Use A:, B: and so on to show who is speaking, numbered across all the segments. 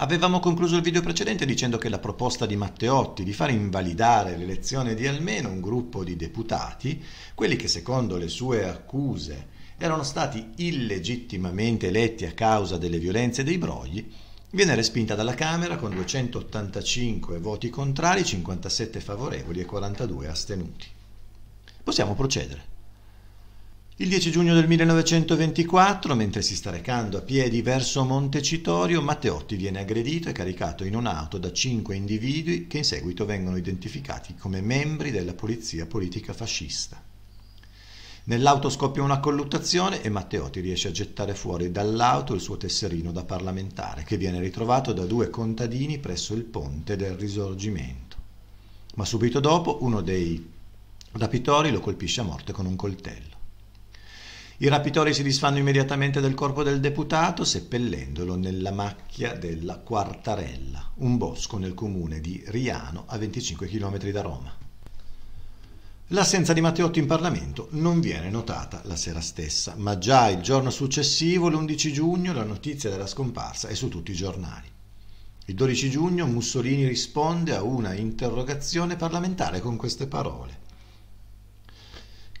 A: Avevamo concluso il video precedente dicendo che la proposta di Matteotti di far invalidare l'elezione di almeno un gruppo di deputati, quelli che secondo le sue accuse erano stati illegittimamente eletti a causa delle violenze e dei brogli, viene respinta dalla Camera con 285 voti contrari, 57 favorevoli e 42 astenuti. Possiamo procedere. Il 10 giugno del 1924, mentre si sta recando a piedi verso Montecitorio, Matteotti viene aggredito e caricato in un'auto da cinque individui che in seguito vengono identificati come membri della polizia politica fascista. Nell'auto scoppia una colluttazione e Matteotti riesce a gettare fuori dall'auto il suo tesserino da parlamentare, che viene ritrovato da due contadini presso il ponte del Risorgimento. Ma subito dopo uno dei rapitori lo colpisce a morte con un coltello. I rapitori si disfanno immediatamente del corpo del deputato, seppellendolo nella macchia della Quartarella, un bosco nel comune di Riano, a 25 km da Roma. L'assenza di Matteotti in Parlamento non viene notata la sera stessa, ma già il giorno successivo, l'11 giugno, la notizia della scomparsa è su tutti i giornali. Il 12 giugno Mussolini risponde a una interrogazione parlamentare con queste parole.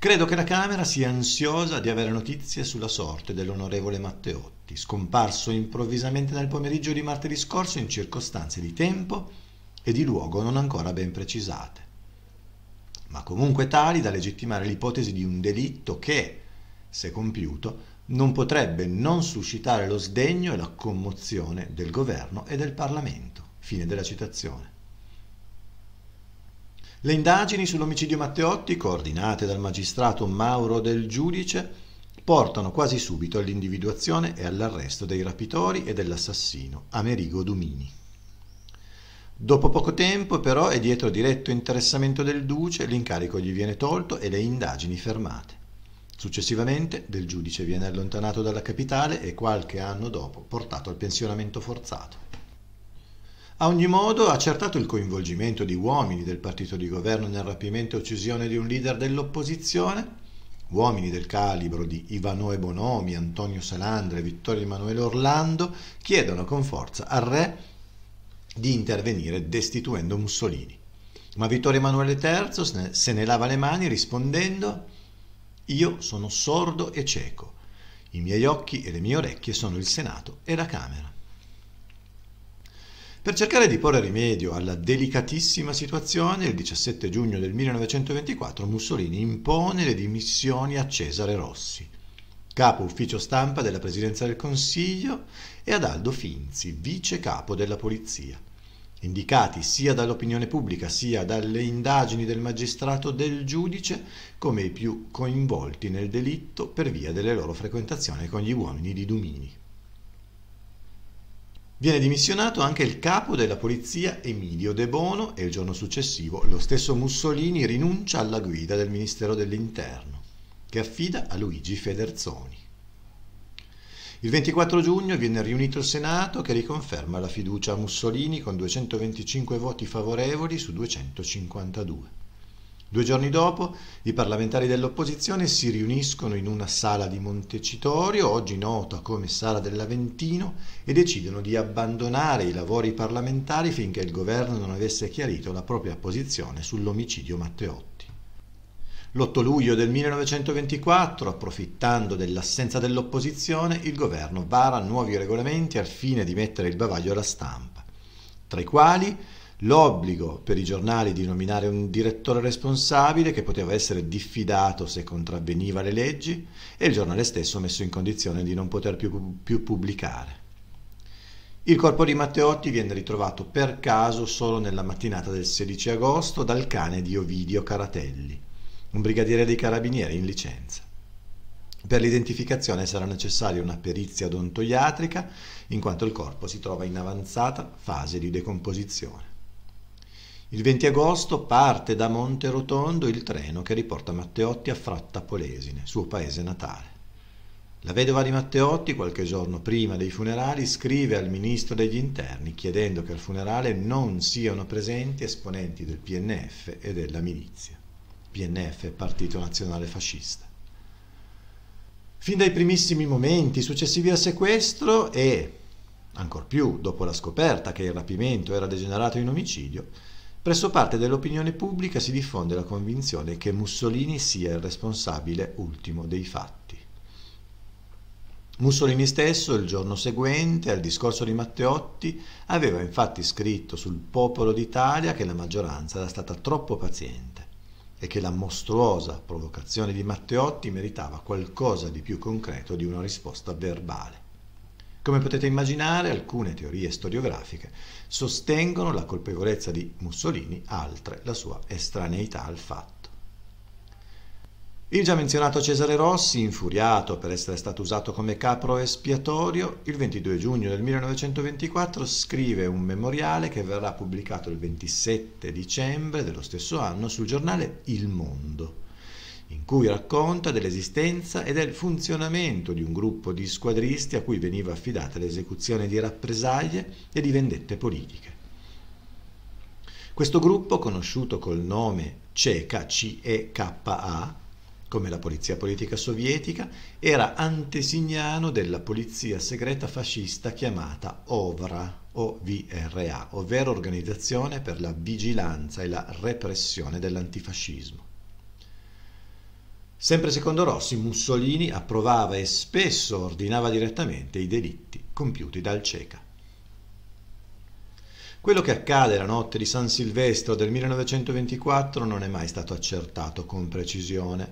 A: Credo che la Camera sia ansiosa di avere notizie sulla sorte dell'onorevole Matteotti, scomparso improvvisamente nel pomeriggio di martedì scorso in circostanze di tempo e di luogo non ancora ben precisate, ma comunque tali da legittimare l'ipotesi di un delitto che, se compiuto, non potrebbe non suscitare lo sdegno e la commozione del governo e del Parlamento. Fine della citazione. Le indagini sull'omicidio Matteotti, coordinate dal magistrato Mauro del Giudice, portano quasi subito all'individuazione e all'arresto dei rapitori e dell'assassino Amerigo Dumini. Dopo poco tempo, però, e dietro diretto interessamento del duce, l'incarico gli viene tolto e le indagini fermate. Successivamente, del giudice viene allontanato dalla capitale e qualche anno dopo portato al pensionamento forzato. A ogni modo, accertato il coinvolgimento di uomini del partito di governo nel rapimento e uccisione di un leader dell'opposizione, uomini del calibro di Ivanoe Bonomi, Antonio Salandre e Vittorio Emanuele Orlando, chiedono con forza al re di intervenire destituendo Mussolini. Ma Vittorio Emanuele III se ne lava le mani rispondendo «Io sono sordo e cieco, i miei occhi e le mie orecchie sono il Senato e la Camera». Per cercare di porre rimedio alla delicatissima situazione, il 17 giugno del 1924 Mussolini impone le dimissioni a Cesare Rossi, capo ufficio stampa della Presidenza del Consiglio, e ad Aldo Finzi, vice capo della Polizia, indicati sia dall'opinione pubblica sia dalle indagini del magistrato del giudice come i più coinvolti nel delitto per via delle loro frequentazioni con gli uomini di Dumini. Viene dimissionato anche il capo della polizia Emilio De Bono e il giorno successivo lo stesso Mussolini rinuncia alla guida del Ministero dell'Interno, che affida a Luigi Federzoni. Il 24 giugno viene riunito il Senato che riconferma la fiducia a Mussolini con 225 voti favorevoli su 252. Due giorni dopo i parlamentari dell'opposizione si riuniscono in una sala di Montecitorio, oggi nota come Sala dell'Aventino, e decidono di abbandonare i lavori parlamentari finché il governo non avesse chiarito la propria posizione sull'omicidio Matteotti. L'8 luglio del 1924, approfittando dell'assenza dell'opposizione, il governo vara nuovi regolamenti al fine di mettere il bavaglio alla stampa, tra i quali l'obbligo per i giornali di nominare un direttore responsabile che poteva essere diffidato se contravveniva le leggi e il giornale stesso messo in condizione di non poter più, più pubblicare. Il corpo di Matteotti viene ritrovato per caso solo nella mattinata del 16 agosto dal cane di Ovidio Caratelli, un brigadiere dei carabinieri in licenza. Per l'identificazione sarà necessaria una perizia odontoiatrica, in quanto il corpo si trova in avanzata fase di decomposizione. Il 20 agosto parte da Monte Rotondo il treno che riporta Matteotti a Fratta Polesine, suo paese natale. La vedova di Matteotti, qualche giorno prima dei funerali, scrive al ministro degli interni chiedendo che al funerale non siano presenti esponenti del PNF e della milizia. PNF, Partito Nazionale Fascista. Fin dai primissimi momenti successivi al sequestro e, ancor più dopo la scoperta che il rapimento era degenerato in omicidio, presso parte dell'opinione pubblica si diffonde la convinzione che Mussolini sia il responsabile ultimo dei fatti. Mussolini stesso, il giorno seguente, al discorso di Matteotti, aveva infatti scritto sul popolo d'Italia che la maggioranza era stata troppo paziente e che la mostruosa provocazione di Matteotti meritava qualcosa di più concreto di una risposta verbale. Come potete immaginare, alcune teorie storiografiche sostengono la colpevolezza di Mussolini, altre la sua estraneità al fatto. Il già menzionato Cesare Rossi, infuriato per essere stato usato come capro espiatorio, il 22 giugno del 1924 scrive un memoriale che verrà pubblicato il 27 dicembre dello stesso anno sul giornale Il Mondo in cui racconta dell'esistenza e del funzionamento di un gruppo di squadristi a cui veniva affidata l'esecuzione di rappresaglie e di vendette politiche. Questo gruppo, conosciuto col nome CEKA, C-E-K-A, come la polizia politica sovietica, era antesignano della polizia segreta fascista chiamata OVRA, OVRA, ovvero Organizzazione per la Vigilanza e la Repressione dell'Antifascismo. Sempre secondo Rossi, Mussolini approvava e spesso ordinava direttamente i delitti compiuti dal CECA. Quello che accade la notte di San Silvestro del 1924 non è mai stato accertato con precisione,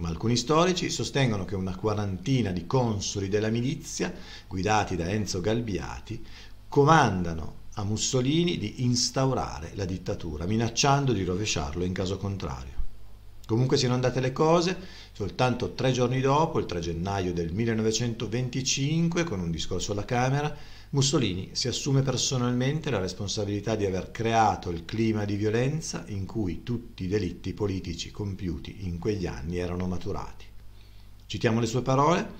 A: ma alcuni storici sostengono che una quarantina di consoli della milizia, guidati da Enzo Galbiati, comandano a Mussolini di instaurare la dittatura, minacciando di rovesciarlo in caso contrario. Comunque siano andate le cose, soltanto tre giorni dopo, il 3 gennaio del 1925, con un discorso alla Camera, Mussolini si assume personalmente la responsabilità di aver creato il clima di violenza in cui tutti i delitti politici compiuti in quegli anni erano maturati. Citiamo le sue parole.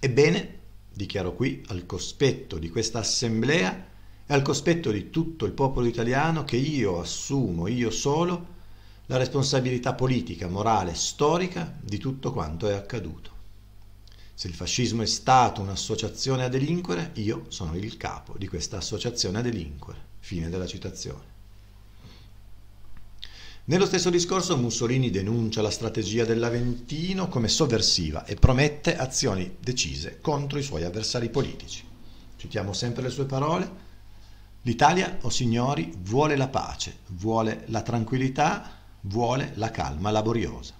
A: Ebbene, dichiaro qui, al cospetto di questa assemblea e al cospetto di tutto il popolo italiano, che io assumo, io solo, la responsabilità politica, morale, storica di tutto quanto è accaduto. Se il fascismo è stato un'associazione a delinquere, io sono il capo di questa associazione a delinquere. Fine della citazione. Nello stesso discorso Mussolini denuncia la strategia dell'Aventino come sovversiva e promette azioni decise contro i suoi avversari politici. Citiamo sempre le sue parole. L'Italia, o oh signori, vuole la pace, vuole la tranquillità vuole la calma laboriosa.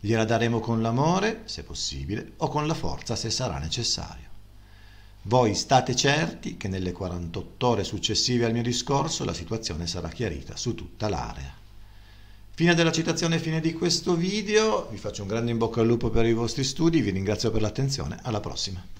A: Gliela daremo con l'amore, se possibile, o con la forza, se sarà necessario. Voi state certi che nelle 48 ore successive al mio discorso la situazione sarà chiarita su tutta l'area. Fine della citazione e fine di questo video, vi faccio un grande in bocca al lupo per i vostri studi, vi ringrazio per l'attenzione, alla prossima.